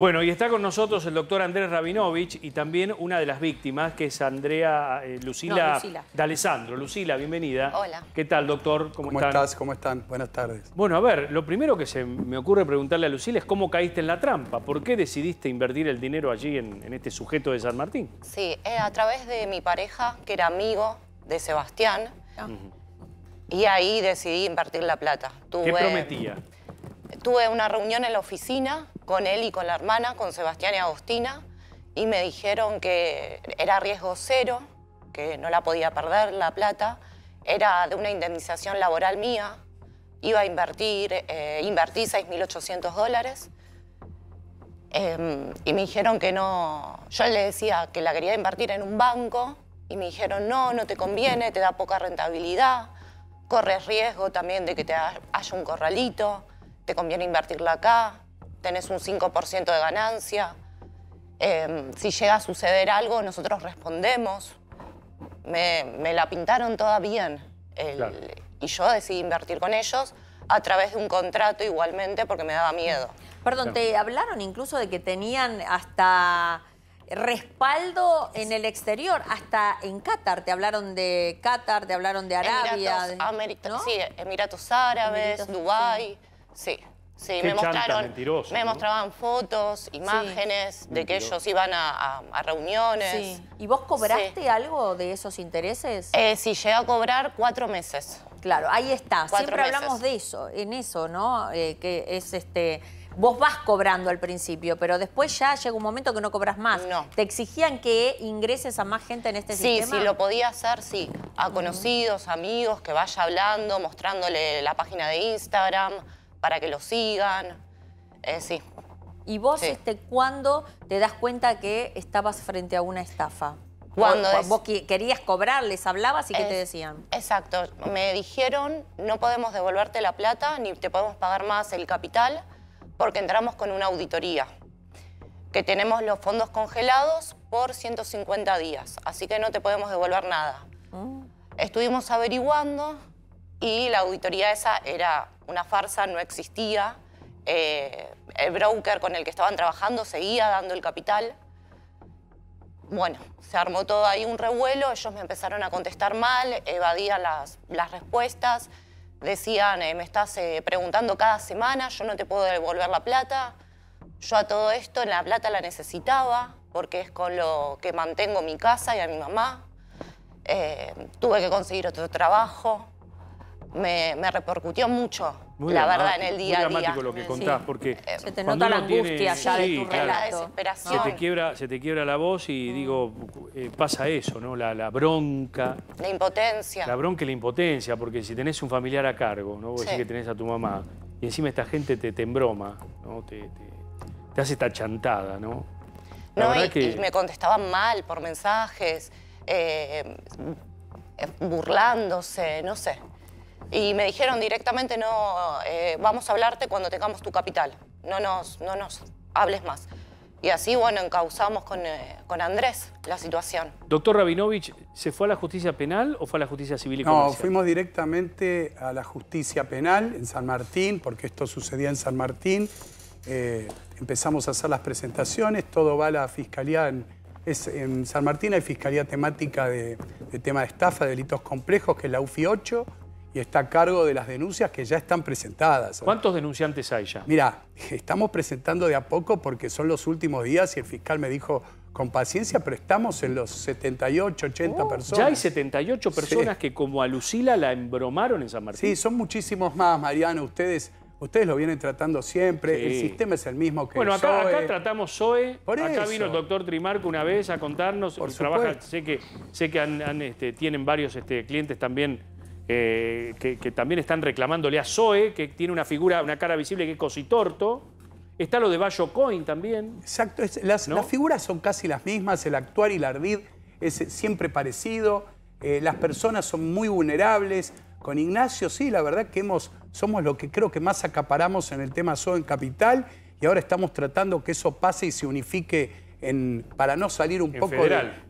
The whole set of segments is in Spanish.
Bueno, y está con nosotros el doctor Andrés Rabinovich y también una de las víctimas, que es Andrea eh, Lucila, de Alessandro. D'Alessandro. Lucila, bienvenida. Hola. ¿Qué tal, doctor? ¿Cómo, ¿Cómo estás? ¿Cómo están? Buenas tardes. Bueno, a ver, lo primero que se me ocurre preguntarle a Lucila es cómo caíste en la trampa. ¿Por qué decidiste invertir el dinero allí en, este sujeto de San Martín? Sí, eh, a través de mi pareja, que era amigo de Sebastián, ah. y ahí decidí invertir la plata. ¿Qué prometía? Tuve una reunión en la oficina con él y con la hermana, con Sebastián y Agostina, y me dijeron que era riesgo cero, que no la podía perder la plata, era de una indemnización laboral mía, iba a invertir, eh, invertí 6.800 dólares, em, y me dijeron que no, yo le decía que la quería invertir en un banco, y me dijeron, no, no te conviene, te da poca rentabilidad, corres riesgo también de que te haya un corralito, te conviene invertirlo acá, tenés un 5% de ganancia. Em, si llega a suceder algo, nosotros respondemos. Me, la pintaron toda bien. Y yo decidí invertir con ellos a través de un contrato igualmente porque me daba miedo. Perdón, te hablaron incluso de que tenían hasta respaldo en el exterior, hasta en Qatar. Te hablaron de Qatar, te hablaron de Arabia. Emiratos, Sí, Emiratos Árabes, Dubái, sí. Sí, me mostraron, me mostraban fotos, imágenes de que ellos iban a, reuniones. ¿Y vos cobraste algo de esos intereses? Eh, sí, llegué a cobrar cuatro meses. Claro, ahí está. Cuatro Siempre hablamos de eso, en eso, ¿no? Eh, que es este. Vos vas cobrando al principio, pero después ya llega un momento que no cobras más. No. ¿Te exigían que ingreses a más gente en este sistema? Sí, sí, lo podía hacer, sí. A conocidos, amigos, que vaya hablando, mostrándole la página de Instagram, para que lo sigan. Eh, sí. ¿Y vos este, cuándo te das cuenta que estabas frente a una estafa? Cuando vos, querías cobrar, les hablabas y qué te decían. Exacto, me dijeron no podemos devolverte la plata ni te podemos pagar más el capital porque entramos con una auditoría que tenemos los fondos congelados por 150 días, así que no te podemos devolver nada. Mm. Estuvimos averiguando, y la auditoría esa era una farsa, no existía. Eh, el broker con el que estaban trabajando seguía dando el capital. Bueno, se armó todo ahí un revuelo, ellos me empezaron a contestar mal, evadían las, respuestas, decían, eh, me estás eh, preguntando cada semana, yo no te puedo devolver la plata. Yo a todo esto, la plata la necesitaba, porque es con lo que mantengo mi casa y a mi mamá. tuve que conseguir otro trabajo, me, repercutió mucho, la verdad, ah, en el día a día. Muy dramático lo que contás, porque... Eh, se te nota la angustia La desesperación. Se te, quiebra, la voz y, mm. digo, eh, pasa eso, ¿no? La, la, bronca. La impotencia. La bronca y la impotencia, porque si tenés un familiar a cargo, ¿no? Vos que tenés a tu mamá, y encima esta gente te, te embroma, ¿no? Te, hace esta chantada, ¿no? no, y, que... me contestaban mal por mensajes, eh, burlándose, no sé y me dijeron directamente, no, eh, vamos a hablarte cuando tengamos tu capital, no nos, no nos hables más. Y así, bueno, encauzamos eh, con, Andrés la situación. Doctor Rabinovich, ¿se fue a la justicia penal o fue a la justicia civil y comercial? No, fuimos directamente a la justicia penal en San Martín, porque esto sucedía en San Martín. Eh, empezamos a hacer las presentaciones, todo va a la fiscalía en, San Martín, hay fiscalía temática de, de tema de estafa, de delitos complejos, que es la UFI 8, y está a cargo de las denuncias que ya están presentadas. ¿Cuántos denunciantes hay ya? Mira, estamos presentando de a poco porque son los últimos días y el fiscal me dijo con paciencia, pero estamos en los 78, 80 personas. Ya hay 78 personas que como a Lucila la embromaron en San Martín. Sí, son muchísimos más, Mariano. Ustedes, ustedes lo vienen tratando siempre. El sistema es el mismo que Bueno, acá, acá tratamos SOE. acá vino el doctor Trimarco una vez a contarnos. sé que, sé que este, tienen varios este, clientes también eh, que, también están reclamándole a Zoe, que tiene una figura, una cara visible que es cositorto. Está lo de Bayo Coin también. Exacto, las, figuras son casi las mismas, el actuar y el ardid es siempre parecido, eh, las personas son muy vulnerables. Con Ignacio, sí, la verdad que hemos, somos lo que creo que más acaparamos en el tema Zoe en Capital y ahora estamos tratando que eso pase y se unifique en, para no salir un poco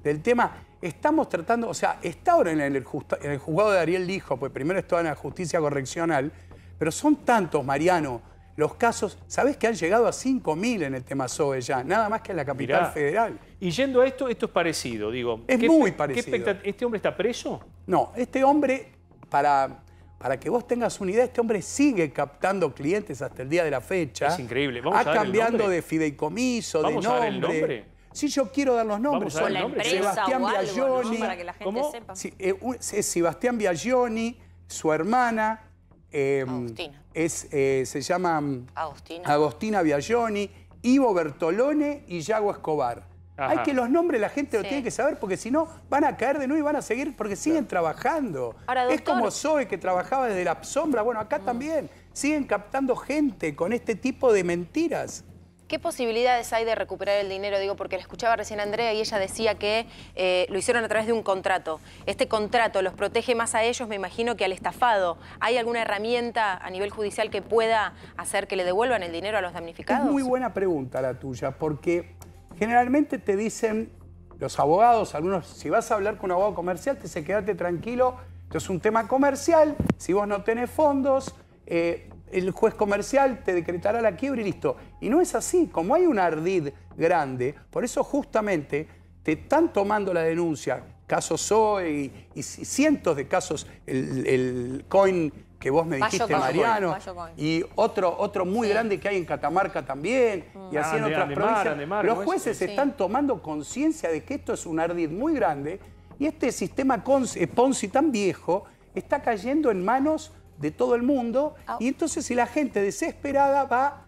del tema estamos tratando, o sea, está ahora en el, juzgado de Ariel Lijo, pues primero estaba en la justicia correccional, pero son tantos, Mariano, los casos, ¿sabés que han llegado a 5.000 en el tema SOE ya? Nada más que en la capital federal. Y yendo a esto, esto es parecido, digo. Es muy parecido. ¿Este hombre está preso? No, este hombre, para, para que vos tengas una idea, este hombre sigue captando clientes hasta el día de la fecha. Es increíble. va cambiando de fideicomiso, de nombre. A ver el nombre? Si yo quiero dar los nombres, Sebastián Biagioni. Sebastián su hermana. Em, Agustina. Es, eh, se llama mm, Agustina. Agostina Biagioni, Ivo Bertolone y Yago Escobar. Hay que los nombres la gente lo tiene que saber porque si no van a caer de nuevo y van a seguir porque siguen trabajando. es como Zoe que trabajaba desde la sombra. Bueno, acá mm. también siguen captando gente con este tipo de mentiras. ¿Qué posibilidades hay de recuperar el dinero? Digo, porque la escuchaba recién Andrea y ella decía que eh, lo hicieron a través de un contrato. Este contrato los protege más a ellos, me imagino, que al estafado. ¿Hay alguna herramienta a nivel judicial que pueda hacer que le devuelvan el dinero a los damnificados? Es muy buena pregunta la tuya, porque generalmente te dicen los abogados, algunos, si vas a hablar con un abogado comercial, te dice, quédate tranquilo, esto es un tema comercial, si vos no tenés fondos... Eh, el juez comercial te decretará la quiebra y listo. Y no es así, como hay un ardid grande, por eso justamente te están tomando la denuncia, casos Zoe y, cientos de casos, el, coin que vos me dijiste, Mariano, y otro, otro muy grande que hay en Catamarca también, y mm. así en ah, otras provincias. Los jueces están tomando conciencia de que esto es un ardid muy grande y este sistema Ponzi tan viejo está cayendo en manos de todo el mundo. Ah. Y entonces si la gente desesperada va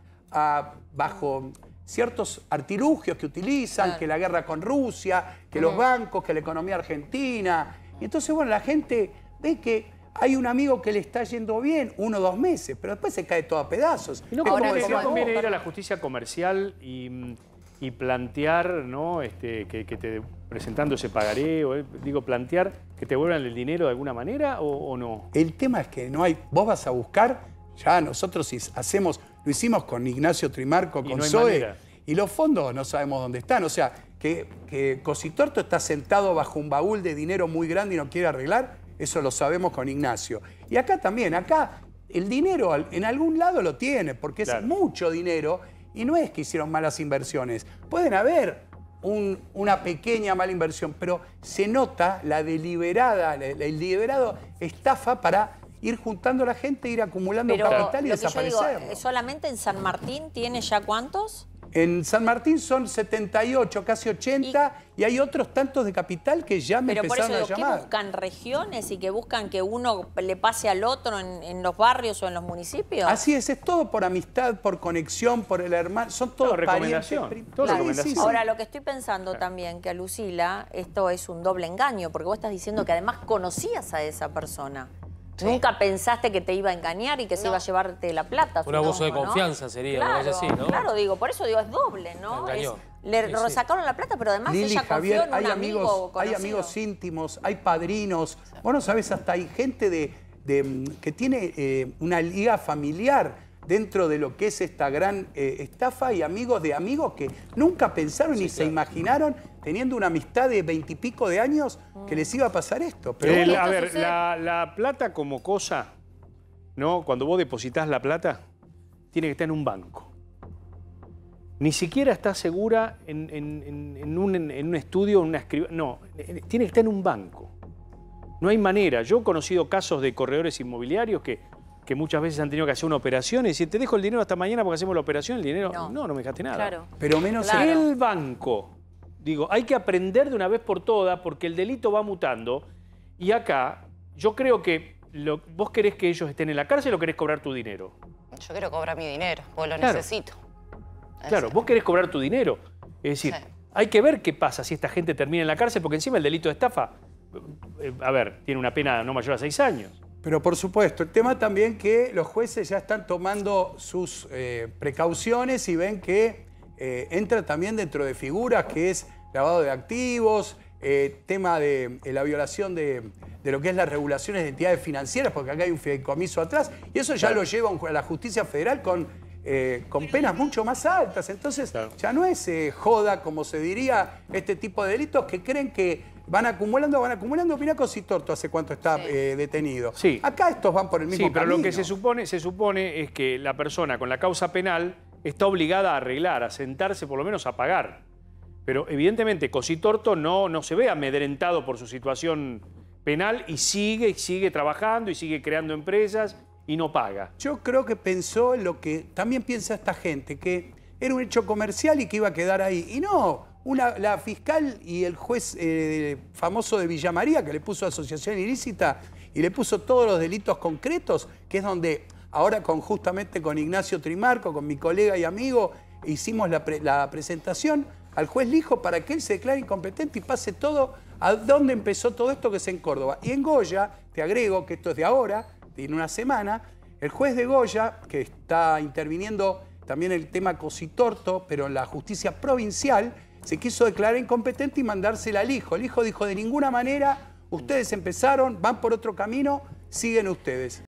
bajo ciertos artilugios que utilizan, que la guerra con Rusia, que los bancos, que la economía argentina. Y entonces, bueno, la gente ve que hay un amigo que le está yendo bien uno o dos meses, pero después se cae todo a pedazos. Y no, conviene ir a la justicia comercial y mm, y plantear, ¿no? Este, que, te presentando ese pagaré, o, eh, digo, plantear que te vuelvan el dinero de alguna manera o, no? El tema es que no hay, vos vas a buscar, ya nosotros hacemos, lo hicimos con Ignacio Trimarco, con Zoe, y los fondos no sabemos dónde están, o sea, que, Cositorto está sentado bajo un baúl de dinero muy grande y no quiere arreglar, eso lo sabemos con Ignacio. Y acá también, acá el dinero en algún lado lo tiene, porque es mucho dinero y no es que hicieron malas inversiones. Pueden haber una pequeña mala inversión, pero se nota la deliberada, el estafa para ir juntando a la gente, ir acumulando capital y desaparecer. ¿Solamente en San Martín tiene ya cuántos? En San Martín son 78, casi 80, y, hay otros tantos de capital que ya me pero por eso, que buscan regiones y que buscan que uno le pase al otro en, los barrios o en los municipios? Así es, es todo por amistad, por conexión, por el hermano, son todos todo recomendación, Ahora, lo que estoy pensando también, que a Lucila esto es un doble engaño, porque vos estás diciendo que además conocías a esa persona. Nunca pensaste que te iba a engañar y que se iba a llevarte la plata. Un abuso de confianza sería, claro, así, ¿no? Claro, digo, por eso digo, es doble, ¿no? le resacaron la plata, pero además ella confió en un hay amigos, Hay amigos íntimos, hay padrinos. Vos no sabés, hasta hay gente de, que tiene eh, una liga familiar dentro de lo que es esta gran eh, estafa y amigos de amigos que nunca pensaron ni se imaginaron teniendo una amistad de veintipico de años que les iba a pasar esto. a ver, la, plata como cosa, ¿no? Cuando vos depositas la plata, tiene que estar en un banco. Ni siquiera está segura en, un, estudio, en una escriba. No, tiene que estar en un banco. No hay manera. Yo he conocido casos de corredores inmobiliarios que que muchas veces han tenido que hacer una operación y si te dejo el dinero hasta mañana porque hacemos la operación, el dinero. No, no, me dejaste nada. Pero menos el banco. Digo, hay que aprender de una vez por todas porque el delito va mutando. Y acá, yo creo que vos querés que ellos estén en la cárcel o querés cobrar tu dinero. Yo quiero cobrar mi dinero, vos lo necesito. Claro, vos querés cobrar tu dinero. Es decir, hay que ver qué pasa si esta gente termina en la cárcel, porque encima el delito de estafa, eh, a ver, tiene una pena no mayor a seis años. Pero por supuesto, el tema también que los jueces ya están tomando sus eh, precauciones y ven que eh, entra también dentro de figuras que es lavado de activos, eh, tema de la violación de, lo que es las regulaciones de entidades financieras, porque acá hay un fideicomiso atrás, y eso ya lo lleva a la justicia federal con, con penas mucho más altas. Entonces ya no es joda, como se diría, este tipo de delitos que creen que Van acumulando, van acumulando. Mirá Cositorto hace cuánto está eh, detenido. Sí. Acá estos van por el mismo camino. Sí, pero lo que se supone, se supone es que la persona con la causa penal está obligada a arreglar, a sentarse por lo menos a pagar. Pero evidentemente Cositorto no, no se ve amedrentado por su situación penal y sigue sigue trabajando y sigue creando empresas y no paga. Yo creo que pensó en lo que también piensa esta gente, que era un hecho comercial y que iba a quedar ahí. Y no, la fiscal y el juez eh, famoso de Villamaría, que le puso asociación ilícita y le puso todos los delitos concretos, que es donde ahora con, justamente con Ignacio Trimarco, con mi colega y amigo, hicimos la, presentación al juez Lijo para que él se declare incompetente y pase todo a dónde empezó todo esto que es en Córdoba. Y en Goya, te agrego que esto es de ahora, en una semana, el juez de Goya, que está interviniendo también el tema Cositorto, pero en la justicia provincial, se quiso declarar incompetente y mandársela al hijo. El hijo dijo, de ninguna manera, ustedes empezaron, van por otro camino, siguen ustedes.